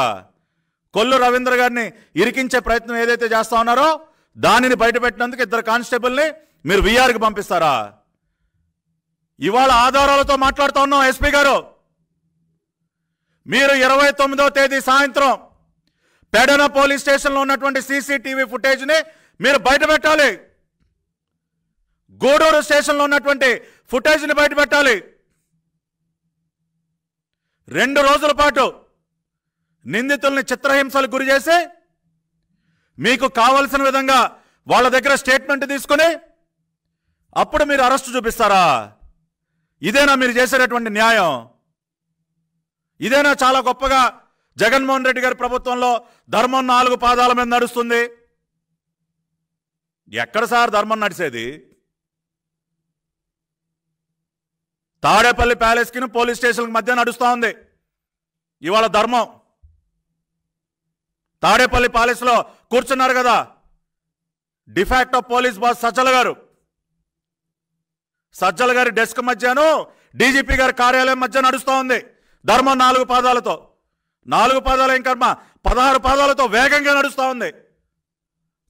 కొల్లు రవీంద్ర గారిని ఇరికించే ప్రయత్నం ఏదైతే చేస్తా ఉన్నారో దానిని బయటపెట్టినందుకు ఇద్దరు కానిస్టేబుల్ని మీరు వీఆర్కి పంపిస్తారా ఇవాళ ఆధారాలతో మాట్లాడుతూ ఉన్నాం ఎస్పీ గారు మీరు ఇరవై తొమ్మిదో తేదీ సాయంత్రం పెడన పోలీస్ స్టేషన్లో ఉన్నటువంటి సీసీటీవీ ఫుటేజ్ని మీరు బయట పెట్టాలి గూడూరు స్టేషన్లో ఉన్నటువంటి ఫుటేజ్ని బయట పెట్టాలి రెండు రోజుల పాటు నిందితుల్ని చిత్రహింసలు గురి చేసి మీకు కావలసిన విధంగా వాళ్ళ దగ్గర స్టేట్మెంట్ తీసుకుని అప్పుడు మీరు అరెస్టు చూపిస్తారా ఇదేనా మీరు చేసేటటువంటి న్యాయం ఇదేనా చాలా గొప్పగా జగన్మోహన్ రెడ్డి గారి ప్రభుత్వంలో ధర్మం నాలుగు పాదాల మీద నడుస్తుంది ఎక్కడ సార్ ధర్మం నడిచేది తాడేపల్లి ప్యాలెస్కి పోలీస్ స్టేషన్కి మధ్య నడుస్తూ ఉంది ఇవాళ ధర్మం తాడేపల్లి ప్యాలెస్లో కూర్చున్నారు కదా de facto of police boss Sajjala గారు సజ్జల గారి డెస్క్ మధ్యను డీజీపీ గారి కార్యాలయం మధ్య నడుస్తూ ఉంది ధర్మం నాలుగు పాదాలతో నాలుగు పాదాలు ఏం కర్మ పదహారు పాదాలతో వేగంగా నడుస్తూ ఉంది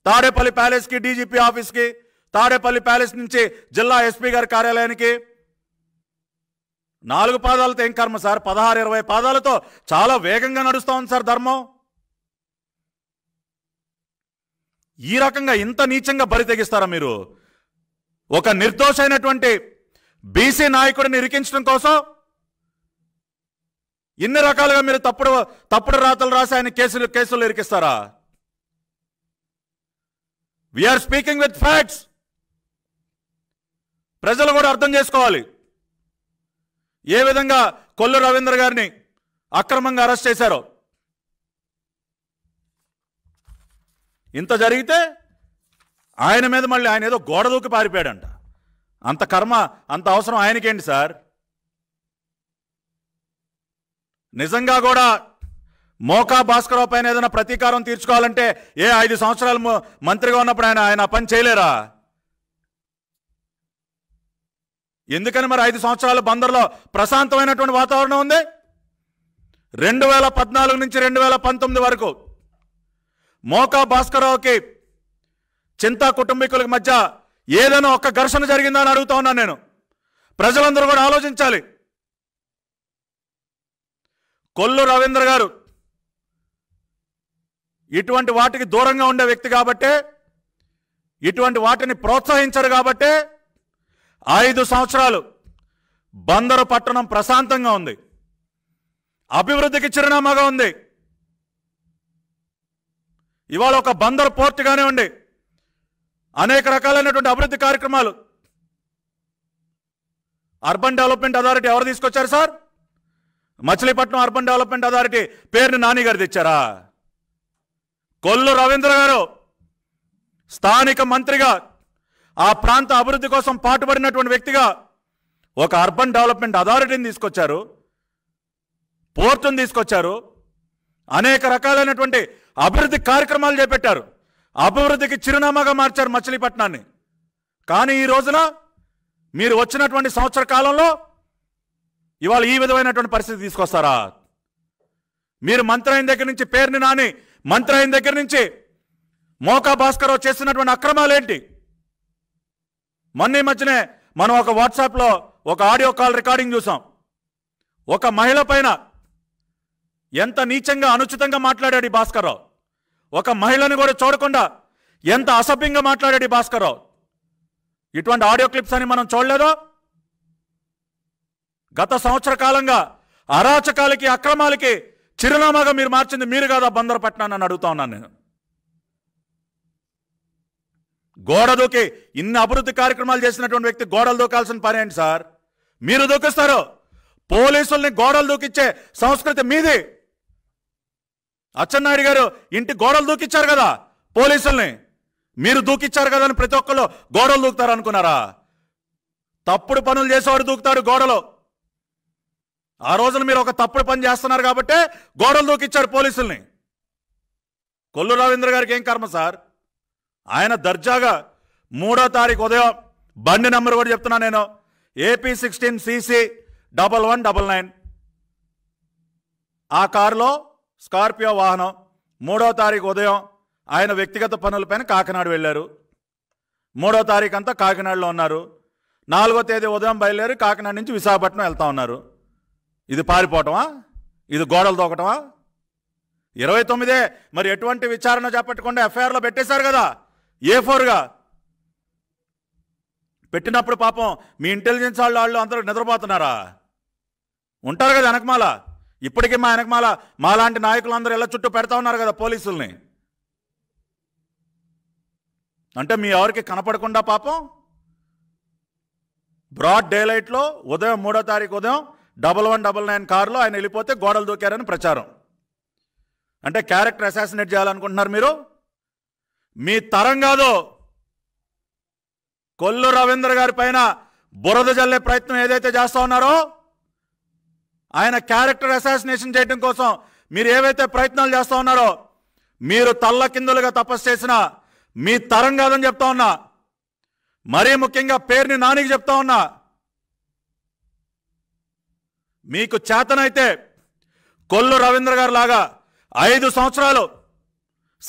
తాడేపల్లి ప్యాలెస్కి డీజీపీ ఆఫీస్కి తాడేపల్లి ప్యాలెస్ నుంచి జిల్లా ఎస్పీ గారి కార్యాలయానికి నాలుగు పాదాలతో ఏం కర్మ సార్ పదహారు ఇరవై పాదాలతో చాలా వేగంగా నడుస్తూ ఉంది సార్ ధర్మం ఈ రకంగా ఇంత నీచంగా బరి తెగిస్తారా మీరు ఒక నిర్దోషైనటువంటి బీసీ నాయకుడిని ఇరికించడం కోసం ఇన్ని రకాలుగా మీరు తప్పుడు తప్పుడు రాతలు రాసి ఆయన కేసులు కేసులు ఇరికిస్తారా వీఆర్ స్పీకింగ్ విత్ ఫ్యాక్ట్స్ ప్రజలు కూడా అర్థం చేసుకోవాలి ఏ విధంగా కొల్లు రవీంద్ర గారిని అక్రమంగా అరెస్ట్ చేశారో ఇంత జరిగితే ఆయన మీద మళ్ళీ ఆయన ఏదో గోడ దూకి పారిపోయాడంట అంత కర్మ అంత అవసరం ఆయనకేంటి సార్ నిజంగా కూడా మోకా భాస్కరరావు పైన ఏదైనా ప్రతీకారం తీర్చుకోవాలంటే ఏ ఐదు సంవత్సరాలు మంత్రిగా ఉన్నప్పుడు ఆయన ఆయన పని చేయలేరా ఎందుకని మరి ఐదు సంవత్సరాలు బందర్లో ప్రశాంతమైనటువంటి వాతావరణం ఉంది రెండు వేల పద్నాలుగు నుంచి రెండు వేల పంతొమ్మిది వరకు మోకా భాస్కరరావుకి చింతా కుటుంబీకులకి మధ్య ఏదైనా ఒక్క ఘర్షణ జరిగిందా అని అడుగుతా ఉన్నాను నేను ప్రజలందరూ కూడా ఆలోచించాలి కొల్లు రవీంద్ర గారు ఇటువంటి వాటికి దూరంగా ఉండే వ్యక్తి కాబట్టే ఇటువంటి వాటిని ప్రోత్సహించరు కాబట్టే ఐదు సంవత్సరాలు బందరు పట్టణం ప్రశాంతంగా ఉంది అభివృద్ధికి చిరునామాగా ఉంది ఇవాళ ఒక బందరు పోర్టుగానే ఉంది అనేక రకాలైనటువంటి అభివృద్ధి కార్యక్రమాలు అర్బన్ డెవలప్మెంట్ అథారిటీ ఎవరు తీసుకొచ్చారు sir Machilipatnam urban development authority పేరుని నానిగారు తెచ్చారా కొల్లు రవీంద్ర గారు స్థానిక మంత్రిగా ఆ ప్రాంత అభివృద్ధి కోసం పాటుపడినటువంటి వ్యక్తిగా ఒక అర్బన్ డెవలప్మెంట్ అథారిటీని తీసుకొచ్చారు పోర్టును తీసుకొచ్చారు అనేక రకాలైనటువంటి అభివృద్ధి కార్యక్రమాలు చేపట్టారు అభివృద్ధికి చిరునామాగా మార్చారు మచిలీపట్నాన్ని కానీ ఈ రోజున మీరు వచ్చినటువంటి సంవత్సర కాలంలో ఇవాళ ఈ విధమైనటువంటి పరిస్థితి తీసుకొస్తారా మీరు మంత్రాయన దగ్గర నుంచి పేరుని నాని మంత్రాయన దగ్గర నుంచి మోకా భాస్కర్రావు చేసినటువంటి ఏంటి మొన్న మధ్యనే మనం ఒక వాట్సాప్లో ఒక ఆడియో కాల్ రికార్డింగ్ చూసాం ఒక మహిళ పైన ఎంత నీచంగా అనుచితంగా మాట్లాడాడు ఈ ఒక మహిళను కూడా చూడకుండా ఎంత అసభ్యంగా మాట్లాడాడు ఈ ఇటువంటి ఆడియో క్లిప్స్ అని మనం చూడలేదో గత సంవత్సర కాలంగా అరాచకాలకి అక్రమాలకి చిరునామాగా మీరు మార్చింది మీరు కాదా బందరపట్నాన్ని అని అడుగుతా ఉన్నాను నేను గోడ దూకి ఇన్ని అభివృద్ధి కార్యక్రమాలు చేసినటువంటి వ్యక్తి గోడలు దూకాల్సిన పని ఏంటి సార్ మీరు దూకిస్తారు పోలీసుల్ని గోడలు దూకిచ్చే సంస్కృతి మీది అచ్చెన్నాయుడు గారు ఇంటి గోడలు దూకిచ్చారు కదా పోలీసుల్ని మీరు దూకిచ్చారు కదా అని ప్రతి ఒక్కరు గోడలు దూకుతారు అనుకున్నారా తప్పుడు పనులు చేసేవారు దూకుతాడు గోడలో ఆ రోజున మీరు ఒక తప్పుడు పని చేస్తున్నారు కాబట్టి గోడలు దూకిచ్చారు పోలీసుల్ని కొల్లు రవీంద్ర గారికి ఏం కర్మ సార్ ఆయన దర్జాగా మూడో తారీఖు ఉదయం బండి నెంబర్ కూడా చెప్తున్నా నేను AP sixteen CC double one double nine ఆ కారులో స్కార్పియో వాహనం మూడో తారీఖు ఉదయం ఆయన వ్యక్తిగత పనులపైన కాకినాడ వెళ్ళారు మూడో తారీఖు అంతా కాకినాడలో ఉన్నారు నాలుగో తేదీ ఉదయం బయలుదేరి కాకినాడ నుంచి విశాఖపట్నం వెళ్తా ఉన్నారు ఇది పారిపోవటమా ఇది గోడలు దూకటమా ఇరవై తొమ్మిదే మరి ఎటువంటి విచారణ చేపట్టకుండా ఎఫ్ఐఆర్లో పెట్టేశారు కదా ఏ ఫోర్గా పెట్టినప్పుడు పాపం మీ ఇంటెలిజెన్స్ వాళ్ళు వాళ్ళు అందరూ నిద్రపోతున్నారా ఉంటారు కదా వెనకమాల ఇప్పటికీ మా వెనకమాల మాలాంటి అందరూ ఎలా చుట్టూ పెడతా ఉన్నారు కదా పోలీసుల్ని అంటే మీ ఎవరికి కనపడకుండా పాపం బ్రాడ్ డే లైట్లో ఉదయం మూడో తారీఖు ఉదయం డబల్ వన్ డబల్ నైన్ కారులో ఆయన వెళ్ళిపోతే గోడలు దూకారని ప్రచారం అంటే క్యారెక్టర్ అసాసినేట్ చేయాలనుకుంటున్నారు మీరు మీ తరం కాదు కొల్లు రవీంద్ర గారి పైన బురద జల్లే ప్రయత్నం ఏదైతే చేస్తూ ఉన్నారో ఆయన క్యారెక్టర్ అసాసినేషన్ చేయడం కోసం మీరు ఏవైతే ప్రయత్నాలు చేస్తూ ఉన్నారో మీరు తల్లకిందులుగా తపస్సు చేసిన మీ తరం కాదని చెప్తా ఉన్నా మరీ ముఖ్యంగా పేరుని నానికి చెప్తా ఉన్నా మీకు చేతనైతే కొల్లు రవీంద్ర గారు లాగా ఐదు సంవత్సరాలు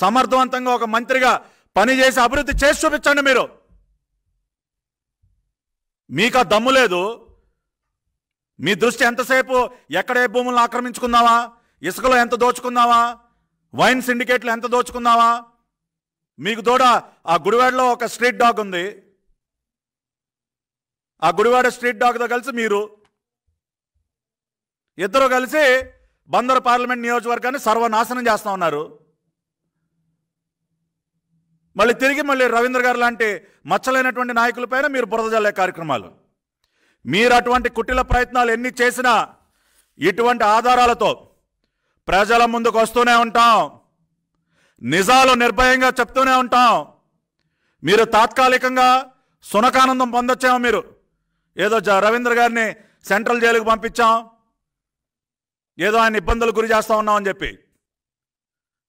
సమర్థవంతంగా ఒక మంత్రిగా పనిచేసి అభివృద్ధి చేసి చూపించండి మీరు మీకు ఆ దమ్ము లేదు మీ దృష్టి ఎంతసేపు ఎక్కడ ఏ భూములను ఆక్రమించుకుందామా ఇసుకలో ఎంత దోచుకుందామా వైన్ సిండికేట్లు ఎంత దోచుకుందామా మీకు దూడ ఆ గుడివాడలో ఒక స్ట్రీట్ డాగ్ ఉంది ఆ గుడివాడ స్ట్రీట్ డాగ్తో కలిసి మీరు ఇద్దరు కలిసి బందరు పార్లమెంట్ నియోజకవర్గాన్ని సర్వనాశనం చేస్తూ ఉన్నారు మళ్ళీ తిరిగి మళ్ళీ రవీంద్ర గారు లాంటి మచ్చలైనటువంటి నాయకులపైన మీరు బురదజల్లే కార్యక్రమాలు మీరు అటువంటి కుటిల ప్రయత్నాలు ఎన్ని చేసినా ఇటువంటి ఆధారాలతో ప్రజల ముందుకు వస్తూనే ఉంటాం నిజాలు నిర్భయంగా చెప్తూనే ఉంటాం మీరు తాత్కాలికంగా సునకానందం పొందొచ్చేమో మీరు ఏదో రవీంద్ర గారిని సెంట్రల్ జైలుకు పంపించాం ఏదో ఆయన ఇబ్బందులు గురి చేస్తూ ఉన్నామని చెప్పి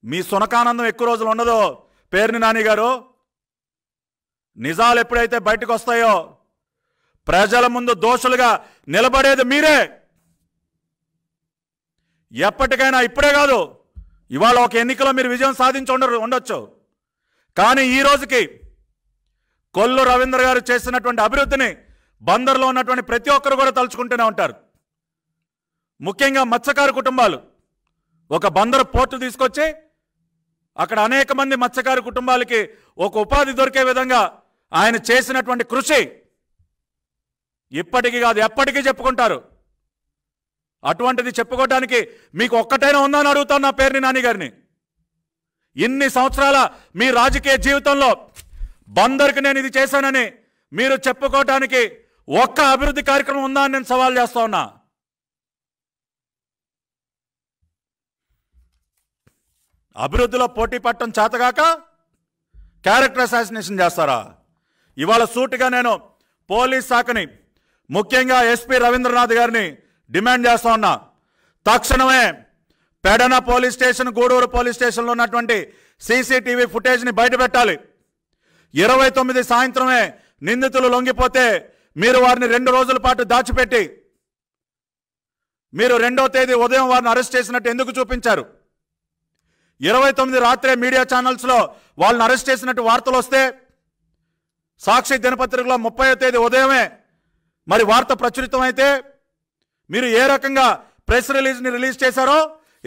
మీ సునకానందం ఎక్కువ రోజులు ఉండదో పేరుని నానిగారు నిజాలు ఎప్పుడైతే బయటకు వస్తాయో ప్రజల ముందు దోషులుగా నిలబడేది మీరే ఎప్పటికైనా ఇప్పుడే కాదు ఇవాళ ఒక ఎన్నికలో మీరు విజయం సాధించి ఉండరు ఉండొచ్చు కానీ ఈ రోజుకి కొల్లు రవీంద్ర గారు చేసినటువంటి అభివృద్ధిని బందర్లో ఉన్నటువంటి ప్రతి ఒక్కరు కూడా తలుచుకుంటూనే ఉంటారు ముఖ్యంగా మత్స్యకారు కుటుంబాలు ఒక బందరు పోర్టు తీసుకొచ్చి అక్కడ అనేక మంది మత్స్యకారు కుటుంబాలకి ఒక ఉపాధి దొరికే విధంగా ఆయన చేసినటువంటి కృషి ఇప్పటికీ కాదు ఎప్పటికీ చెప్పుకుంటారు అటువంటిది చెప్పుకోవడానికి మీకు ఒక్కటైనా ఉందని అడుగుతాను నా పేరుని నాన్నగారిని ఇన్ని సంవత్సరాల మీ రాజకీయ జీవితంలో బందర్కి నేను ఇది చేశానని మీరు చెప్పుకోవటానికి ఒక్క అభివృద్ధి కార్యక్రమం ఉందా అని నేను సవాల్ చేస్తా ఉన్నా అభివృద్ధిలో పోటీ పట్టడం చేతగాక క్యారెక్టర్ అసాసినేషన్ చేస్తారా ఇవాళ సూటిగా నేను పోలీస్ శాఖని ముఖ్యంగా ఎస్పీ రవీంద్రనాథ్ గారిని డిమాండ్ చేస్తా ఉన్నా తక్షణమే Pedana police station Gudur police స్టేషన్లో ఉన్నటువంటి సీసీటీవీ ఫుటేజ్ని బయటపెట్టాలి ఇరవై తొమ్మిది సాయంత్రమే నిందితులు లొంగిపోతే మీరు వారిని రెండు రోజుల పాటు దాచిపెట్టి మీరు రెండో తేదీ ఉదయం వారిని అరెస్ట్ చేసినట్టు ఎందుకు చూపించారు ఇరవై తొమ్మిది రాత్రే మీడియా ఛానల్స్లో వాళ్ళని అరెస్ట్ చేసినట్టు వార్తలు వస్తే సాక్షి దినపత్రికలో ముప్పై తేదీ ఉదయమే మరి వార్త ప్రచురితమైతే మీరు ఏ రకంగా ప్రెస్ రిలీజ్ని రిలీజ్ చేశారో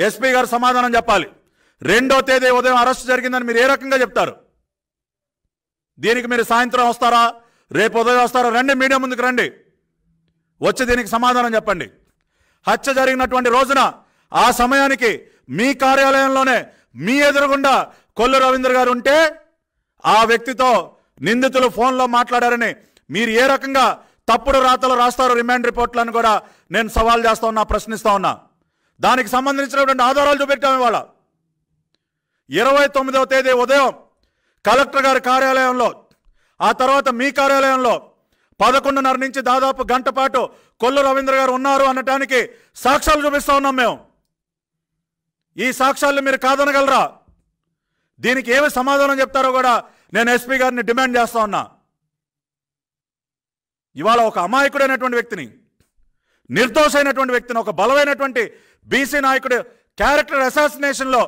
ఎస్పీ గారు సమాధానం చెప్పాలి రెండో తేదీ ఉదయం అరెస్ట్ జరిగిందని మీరు ఏ రకంగా చెప్తారు దీనికి మీరు సాయంత్రం వస్తారా రేపు ఉదయం వస్తారా రండి మీడియా ముందుకు రండి వచ్చి దీనికి సమాధానం చెప్పండి హత్య జరిగినటువంటి రోజున ఆ సమయానికి మీ కార్యాలయంలోనే మీ ఎదురుగుండా కొల్లు రవీంద్ర గారు ఉంటే ఆ వ్యక్తితో నిందితులు ఫోన్లో మాట్లాడారని మీరు ఏ రకంగా తప్పుడు రాతలు రాస్తారు రిమాండ్ రిపోర్ట్లను కూడా నేను సవాల్ చేస్తా ఉన్నా ప్రశ్నిస్తా ఉన్నా దానికి సంబంధించినటువంటి ఆధారాలు చూపెట్టాము ఇవాళ ఇరవై తొమ్మిదవ తేదీ ఉదయం కలెక్టర్ గారి కార్యాలయంలో ఆ తర్వాత మీ కార్యాలయంలో పదకొండున్నర నుంచి దాదాపు గంట పాటు కొల్లు రవీంద్ర గారు ఉన్నారు అనటానికి సాక్ష్యాలు చూపిస్తా ఉన్నాం మేము ఈ సాక్ష్యాలను మీరు కాదనగలరా దీనికి ఏమి సమాధానం చెప్తారో కూడా నేను ఎస్పీ గారిని డిమాండ్ చేస్తా ఉన్నా ఇవాళ ఒక అమాయకుడైనటువంటి వ్యక్తిని నిర్దోషైనటువంటి వ్యక్తిని ఒక బలమైనటువంటి బీసీ నాయకుడు క్యారెక్టర్ అసాసినేషన్లో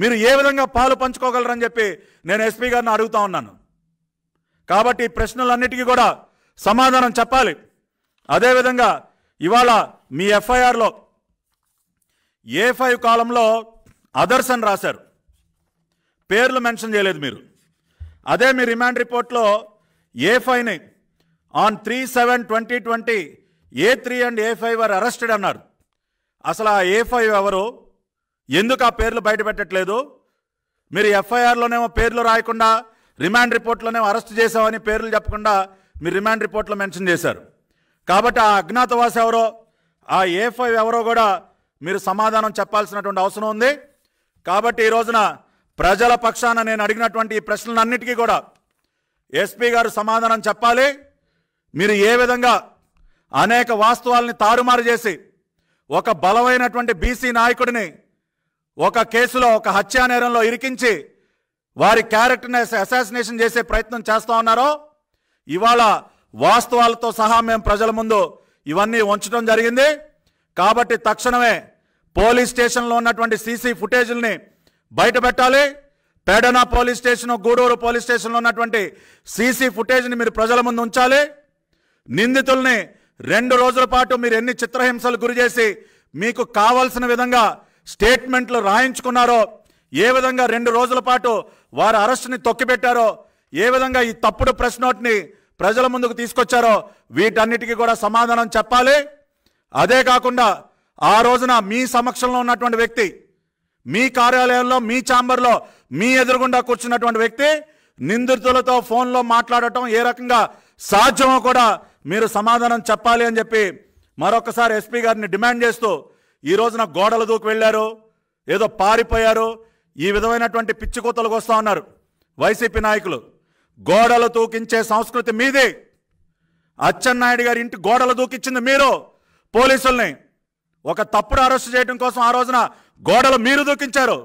మీరు ఏ విధంగా పాలు పంచుకోగలరని చెప్పి నేను ఎస్పీ గారిని అడుగుతా ఉన్నాను కాబట్టి ఈ ప్రశ్నలన్నిటికీ కూడా సమాధానం చెప్పాలి అదేవిధంగా ఇవాళ మీ ఎఫ్ఐఆర్లో ఏ ఫైవ్ కాలంలో అదర్స్ అని రాశారు పేర్లు మెన్షన్ చేయలేదు మీరు అదే మీ రిమాండ్ రిపోర్ట్లో ఏ ఫైవ్ని on three seven twenty twenty A three and A five are arrested అన్నారు అసలు ఆ ఏ ఫైవ్ ఎవరు ఎందుకు ఆ పేర్లు బయట పెట్టట్లేదు మీరు ఎఫ్ఐఆర్లోనేమో పేర్లు రాయకుండా రిమాండ్ రిపోర్ట్లోనేమో అరెస్ట్ చేసామని పేర్లు చెప్పకుండా మీరు రిమాండ్ రిపోర్ట్లో మెన్షన్ చేశారు కాబట్టి ఆ అజ్ఞాతవాస ఎవరో ఆ ఏ ఫైవ్ ఎవరో కూడా మీరు సమాధానం చెప్పాల్సినటువంటి అవసరం ఉంది కాబట్టి ఈ రోజున ప్రజల పక్షాన నేను అడిగినటువంటి ఈ ప్రశ్నలన్నిటికీ కూడా ఎస్పీ గారు సమాధానం చెప్పాలి మీరు ఏ విధంగా అనేక వాస్తవాలని తారుమారు చేసి ఒక బలమైనటువంటి బీసీ నాయకుడిని ఒక కేసులో ఒక హత్యా నేరంలో ఇరికించి వారి క్యారెక్టర్ని అసాసినేషన్ చేసే ప్రయత్నం చేస్తూ ఉన్నారో ఇవాళ వాస్తవాలతో సహా మేము ప్రజల ముందు ఇవన్నీ ఉంచడం జరిగింది కాబట్టి తక్షణమే పోలీస్ స్టేషన్లో ఉన్నటువంటి సీసీ ఫుటేజ్ని బయట పెట్టాలి Pedana police station Gudur police స్టేషన్లో ఉన్నటువంటి సీసీ ఫుటేజ్ని మీరు ప్రజల ముందు ఉంచాలి నిందితుల్ని రెండు రోజుల పాటు మీరు ఎన్ని చిత్రహింసలు గురిచేసి మీకు కావాల్సిన విధంగా స్టేట్మెంట్లు రాయించుకున్నారో ఏ విధంగా రెండు రోజుల పాటు వారి అరెస్ట్ని తొక్కిపెట్టారో ఏ విధంగా ఈ తప్పుడు ప్రెస్ నోట్ని ప్రజల ముందుకు తీసుకొచ్చారో వీటన్నిటికీ కూడా సమాధానం చెప్పాలి అదే కాకుండా ఆ రోజున మీ సమక్షంలో ఉన్నటువంటి వ్యక్తి మీ కార్యాలయంలో మీ ఛాంబర్లో మీ ఎదురుగుండా కూర్చున్నటువంటి వ్యక్తి నిందితులతో ఫోన్లో మాట్లాడటం ఏ రకంగా సాధ్యమో కూడా మీరు సమాధానం చెప్పాలి అని చెప్పి మరొకసారి ఎస్పీ గారిని డిమాండ్ చేస్తూ ఈ రోజున గోడల దూకు వెళ్ళారు ఏదో పారిపోయారు ఈ విధమైనటువంటి పిచ్చికూతలకు వస్తూ ఉన్నారు వైసీపీ నాయకులు గోడలు తూకించే సంస్కృతి మీదే అచ్చెన్నాయుడు గారి ఇంటి గోడలు దూకిచ్చింది మీరు పోలీసుల్ని ఒక తప్పుడు అరెస్ట్ చేయడం కోసం ఆ రోజున గోడలు మీరు దూకించారు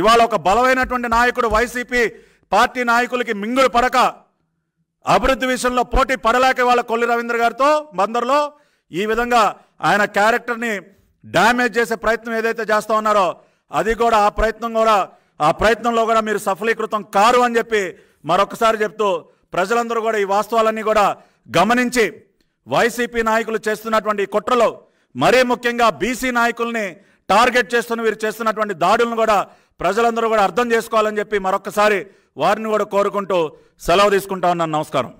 ఇవాళ ఒక బలమైనటువంటి నాయకుడు వైసీపీ పార్టీ నాయకులకి మింగులు పడక అభివృద్ధి విషయంలో పోటీ పడలేక వాళ్ళ కొల్లి రవీంద్ర గారితో బందర్లో ఈ విధంగా ఆయన క్యారెక్టర్ని డ్యామేజ్ చేసే ప్రయత్నం ఏదైతే చేస్తూ ఉన్నారో అది కూడా ఆ ప్రయత్నం కూడా ఆ ప్రయత్నంలో కూడా మీరు సఫలీకృతం కారు అని చెప్పి మరొకసారి చెప్తూ ప్రజలందరూ కూడా ఈ వాస్తవాలన్నీ కూడా గమనించి వైసీపీ నాయకులు చేస్తున్నటువంటి కుట్రలో మరీ ముఖ్యంగా బీసీ నాయకుల్ని టార్గెట్ చేస్తున్న వీరు చేస్తున్నటువంటి దాడులను కూడా ప్రజలందరూ కూడా అర్థం చేసుకోవాలని చెప్పి మరొకసారి వారిని కూడా కోరుకుంటూ సెలవు తీసుకుంటా ఉన్నాను నమస్కారం